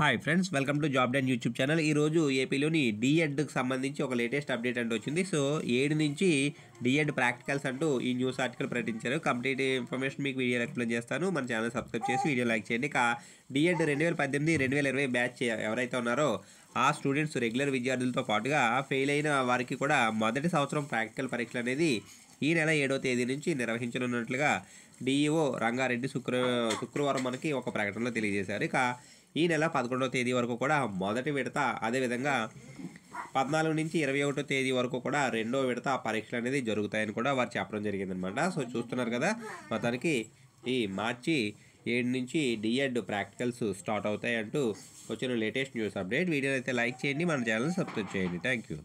hi friends welcome to job don YouTube channel ఈరోజు ఏపీలోని డిఎడ్కి సంబంధించి ఒక లేటెస్ట్ అప్డేట్ అంటూ వచ్చింది సో ఏడు నుంచి డిఎడ్ ప్రాక్టికల్స్ అంటూ ఈ న్యూస్ ఆర్టికల్ ప్రకటించారు కంప్లీట్ ఇన్ఫర్మేషన్ మీకు వీడియో ఎక్స్ప్లెయిన్ చేస్తాను మన ఛానల్ సబ్స్క్రైబ్ చేసి వీడియో లైక్ చేయండి ఇక డిఎడ్ రెండు వేల పద్దెనిమిది రెండు వేల ఇరవై బ్యాచ్ ఎవరైతే ఉన్నారో ఆ స్టూడెంట్స్ రెగ్యులర్ విద్యార్థులతో పాటుగా ఫెయిల్ అయిన వారికి కూడా మొదటి సంవత్సరం ప్రాక్టికల్ పరీక్షలు అనేది ఈ నెల ఏడో తేదీ నుంచి నిర్వహించనున్నట్లుగా డిఈఓ e రంగారెడ్డి శుక్ర శుక్రవారం మనకి ఒక ప్రకటనలో తెలియజేశారు ఇక ఈ నెల పదకొండవ తేదీ వరకు కూడా మొదటి విడత అదేవిధంగా పద్నాలుగు నుంచి ఇరవై ఒకటో తేదీ వరకు కూడా రెండో విడత పరీక్షలు అనేది జరుగుతాయని కూడా వారు చెప్పడం జరిగిందనమాట సో చూస్తున్నారు కదా మొత్తానికి ఈ మార్చి ఏడు నుంచి డిఎడ్ ప్రాక్టికల్స్ స్టార్ట్ అవుతాయంటూ వచ్చిన లేటెస్ట్ న్యూస్ అప్డేట్ వీడియోని అయితే లైక్ చేయండి మన ఛానల్ సబ్స్క్రైబ్ చేయండి థ్యాంక్ యూ